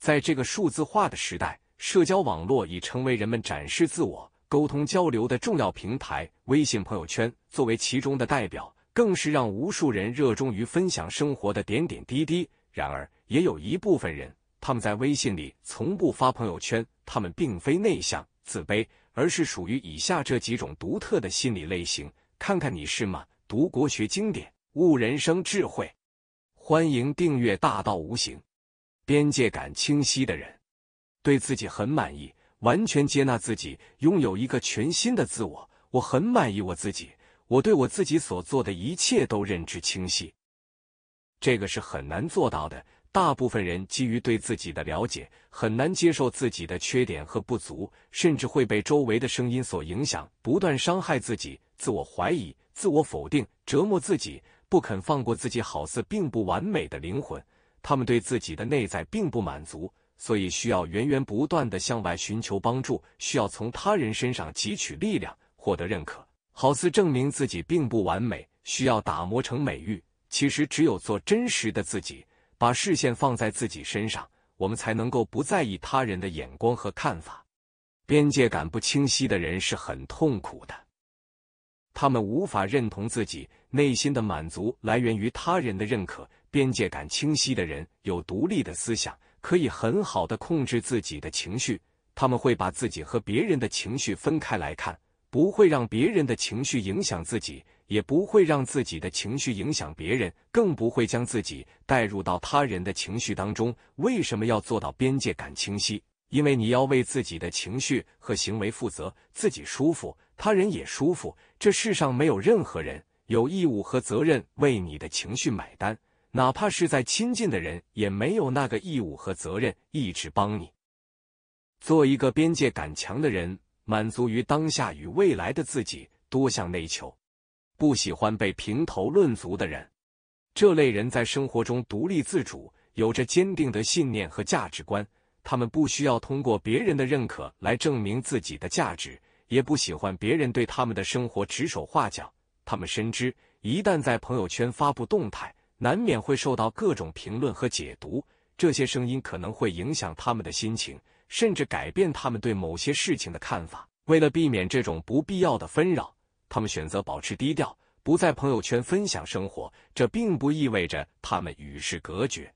在这个数字化的时代，社交网络已成为人们展示自我、沟通交流的重要平台。微信朋友圈作为其中的代表，更是让无数人热衷于分享生活的点点滴滴。然而，也有一部分人，他们在微信里从不发朋友圈。他们并非内向、自卑，而是属于以下这几种独特的心理类型。看看你是吗？读国学经典，悟人生智慧。欢迎订阅《大道无形》。边界感清晰的人，对自己很满意，完全接纳自己，拥有一个全新的自我。我很满意我自己，我对我自己所做的一切都认知清晰。这个是很难做到的。大部分人基于对自己的了解，很难接受自己的缺点和不足，甚至会被周围的声音所影响，不断伤害自己，自我怀疑、自我否定、折磨自己，不肯放过自己，好似并不完美的灵魂。他们对自己的内在并不满足，所以需要源源不断的向外寻求帮助，需要从他人身上汲取力量，获得认可，好似证明自己并不完美，需要打磨成美玉。其实，只有做真实的自己，把视线放在自己身上，我们才能够不在意他人的眼光和看法。边界感不清晰的人是很痛苦的，他们无法认同自己，内心的满足来源于他人的认可。边界感清晰的人有独立的思想，可以很好的控制自己的情绪。他们会把自己和别人的情绪分开来看，不会让别人的情绪影响自己，也不会让自己的情绪影响别人，更不会将自己带入到他人的情绪当中。为什么要做到边界感清晰？因为你要为自己的情绪和行为负责，自己舒服，他人也舒服。这世上没有任何人有义务和责任为你的情绪买单。哪怕是在亲近的人，也没有那个义务和责任一直帮你。做一个边界感强的人，满足于当下与未来的自己，多向内求。不喜欢被评头论足的人，这类人在生活中独立自主，有着坚定的信念和价值观。他们不需要通过别人的认可来证明自己的价值，也不喜欢别人对他们的生活指手画脚。他们深知，一旦在朋友圈发布动态。难免会受到各种评论和解读，这些声音可能会影响他们的心情，甚至改变他们对某些事情的看法。为了避免这种不必要的纷扰，他们选择保持低调，不在朋友圈分享生活。这并不意味着他们与世隔绝，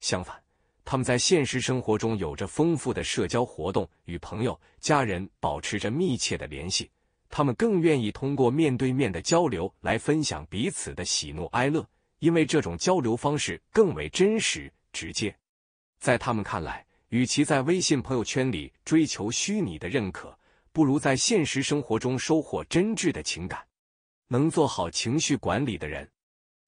相反，他们在现实生活中有着丰富的社交活动，与朋友、家人保持着密切的联系。他们更愿意通过面对面的交流来分享彼此的喜怒哀乐。因为这种交流方式更为真实直接，在他们看来，与其在微信朋友圈里追求虚拟的认可，不如在现实生活中收获真挚的情感。能做好情绪管理的人，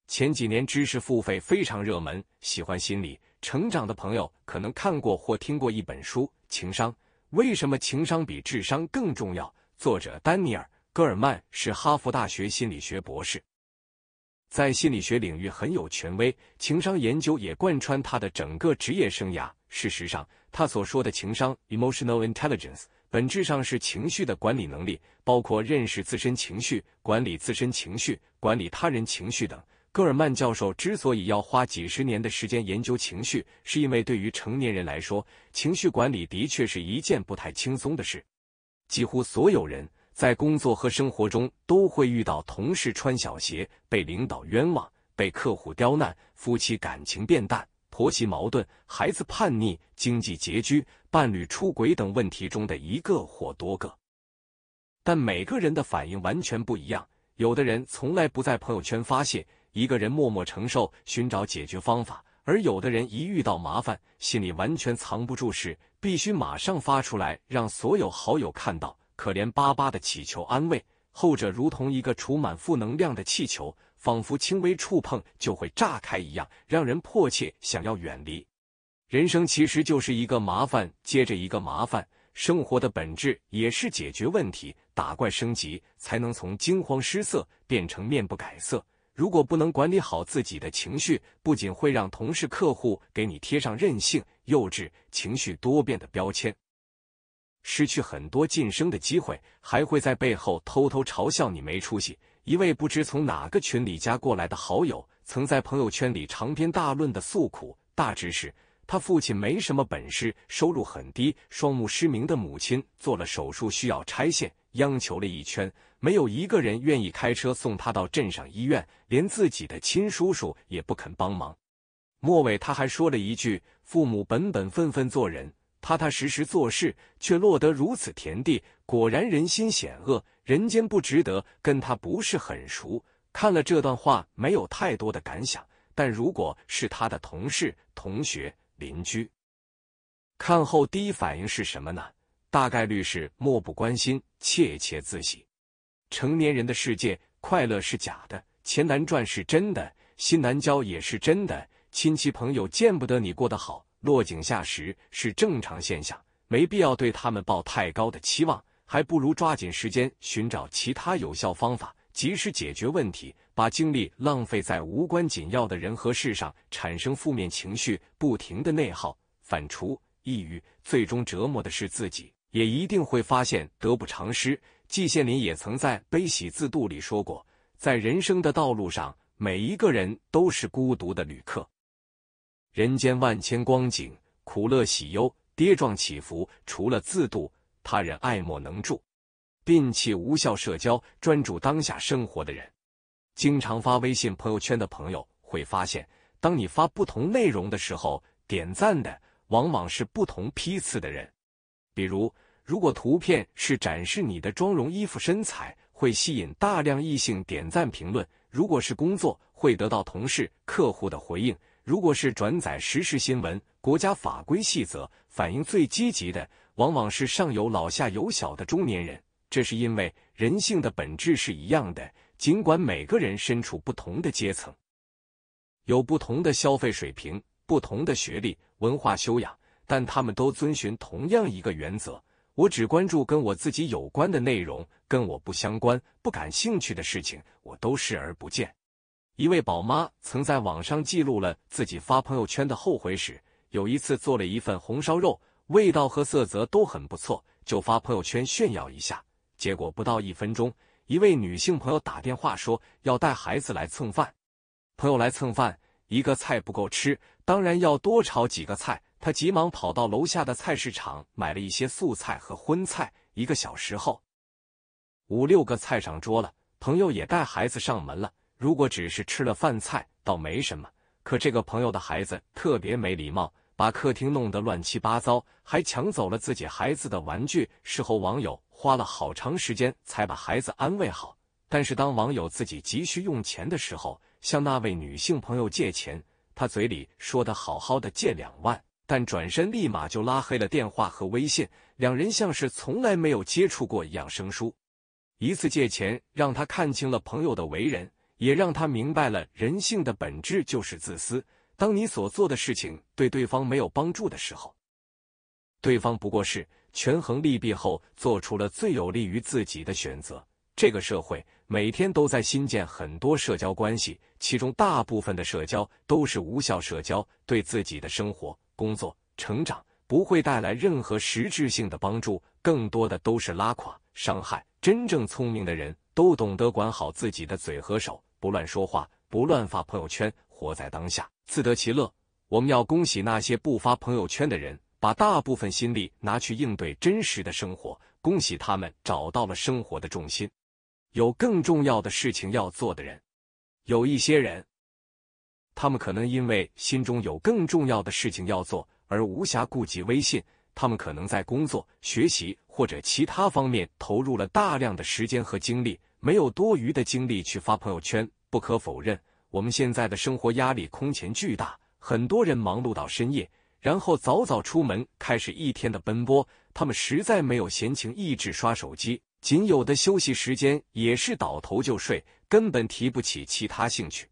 前几年知识付费非常热门，喜欢心理成长的朋友可能看过或听过一本书《情商：为什么情商比智商更重要》，作者丹尼尔·戈尔曼是哈佛大学心理学博士。在心理学领域很有权威，情商研究也贯穿他的整个职业生涯。事实上，他所说的情商 （emotional intelligence） 本质上是情绪的管理能力，包括认识自身情绪、管理自身情绪、管理他人情绪等。戈尔曼教授之所以要花几十年的时间研究情绪，是因为对于成年人来说，情绪管理的确是一件不太轻松的事。几乎所有人。在工作和生活中，都会遇到同事穿小鞋、被领导冤枉、被客户刁难、夫妻感情变淡、婆媳矛盾、孩子叛逆、经济拮据、伴侣出轨等问题中的一个或多个。但每个人的反应完全不一样。有的人从来不在朋友圈发泄，一个人默默承受，寻找解决方法；而有的人一遇到麻烦，心里完全藏不住事，必须马上发出来，让所有好友看到。可怜巴巴的乞求安慰，后者如同一个储满负能量的气球，仿佛轻微触碰就会炸开一样，让人迫切想要远离。人生其实就是一个麻烦接着一个麻烦，生活的本质也是解决问题、打怪升级，才能从惊慌失色变成面不改色。如果不能管理好自己的情绪，不仅会让同事、客户给你贴上任性、幼稚、情绪多变的标签。失去很多晋升的机会，还会在背后偷偷嘲笑你没出息。一位不知从哪个群里加过来的好友，曾在朋友圈里长篇大论的诉苦，大致是他父亲没什么本事，收入很低，双目失明的母亲做了手术需要拆线，央求了一圈，没有一个人愿意开车送他到镇上医院，连自己的亲叔叔也不肯帮忙。末尾他还说了一句：“父母本本分分做人。”踏踏实实做事，却落得如此田地，果然人心险恶，人间不值得。跟他不是很熟，看了这段话没有太多的感想。但如果是他的同事、同学、邻居，看后第一反应是什么呢？大概率是漠不关心、窃窃自喜。成年人的世界，快乐是假的，钱难赚是真的，心难交也是真的。亲戚朋友见不得你过得好。落井下石是正常现象，没必要对他们抱太高的期望，还不如抓紧时间寻找其他有效方法，及时解决问题。把精力浪费在无关紧要的人和事上，产生负面情绪，不停的内耗、反刍、抑郁，最终折磨的是自己，也一定会发现得不偿失。季羡林也曾在《悲喜自度》里说过，在人生的道路上，每一个人都是孤独的旅客。人间万千光景，苦乐喜忧，跌撞起伏，除了自渡，他人爱莫能助。摒弃无效社交，专注当下生活的人，经常发微信朋友圈的朋友会发现，当你发不同内容的时候，点赞的往往是不同批次的人。比如，如果图片是展示你的妆容、衣服、身材，会吸引大量异性点赞评论；如果是工作，会得到同事、客户的回应。如果是转载时事新闻、国家法规细则，反应最积极的往往是上有老下有小的中年人。这是因为人性的本质是一样的，尽管每个人身处不同的阶层，有不同的消费水平、不同的学历、文化修养，但他们都遵循同样一个原则：我只关注跟我自己有关的内容，跟我不相关、不感兴趣的事情，我都视而不见。一位宝妈曾在网上记录了自己发朋友圈的后悔史。有一次做了一份红烧肉，味道和色泽都很不错，就发朋友圈炫耀一下。结果不到一分钟，一位女性朋友打电话说要带孩子来蹭饭。朋友来蹭饭，一个菜不够吃，当然要多炒几个菜。他急忙跑到楼下的菜市场买了一些素菜和荤菜。一个小时后，五六个菜上桌了，朋友也带孩子上门了。如果只是吃了饭菜，倒没什么。可这个朋友的孩子特别没礼貌，把客厅弄得乱七八糟，还抢走了自己孩子的玩具。事后，网友花了好长时间才把孩子安慰好。但是，当网友自己急需用钱的时候，向那位女性朋友借钱，他嘴里说的好好的借两万，但转身立马就拉黑了电话和微信，两人像是从来没有接触过一样生疏。一次借钱，让他看清了朋友的为人。也让他明白了人性的本质就是自私。当你所做的事情对对方没有帮助的时候，对方不过是权衡利弊后做出了最有利于自己的选择。这个社会每天都在新建很多社交关系，其中大部分的社交都是无效社交，对自己的生活、工作、成长不会带来任何实质性的帮助，更多的都是拉垮、伤害。真正聪明的人都懂得管好自己的嘴和手。不乱说话，不乱发朋友圈，活在当下，自得其乐。我们要恭喜那些不发朋友圈的人，把大部分心力拿去应对真实的生活，恭喜他们找到了生活的重心。有更重要的事情要做的人，有一些人，他们可能因为心中有更重要的事情要做而无暇顾及微信，他们可能在工作、学习或者其他方面投入了大量的时间和精力。没有多余的精力去发朋友圈。不可否认，我们现在的生活压力空前巨大，很多人忙碌到深夜，然后早早出门开始一天的奔波。他们实在没有闲情逸致刷手机，仅有的休息时间也是倒头就睡，根本提不起其他兴趣。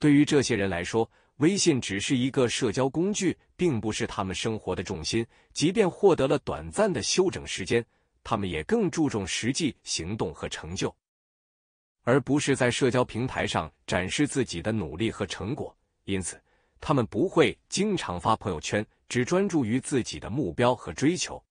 对于这些人来说，微信只是一个社交工具，并不是他们生活的重心。即便获得了短暂的休整时间，他们也更注重实际行动和成就。而不是在社交平台上展示自己的努力和成果，因此他们不会经常发朋友圈，只专注于自己的目标和追求。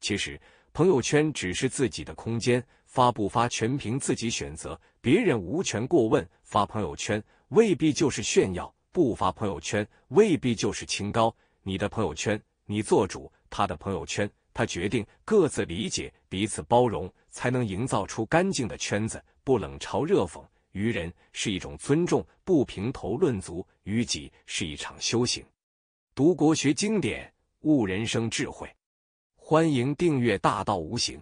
其实，朋友圈只是自己的空间，发不发全凭自己选择，别人无权过问。发朋友圈未必就是炫耀，不发朋友圈未必就是清高。你的朋友圈你做主，他的朋友圈他决定，各自理解，彼此包容，才能营造出干净的圈子。不冷嘲热讽于人是一种尊重，不评头论足于己是一场修行。读国学经典，悟人生智慧。欢迎订阅《大道无形》。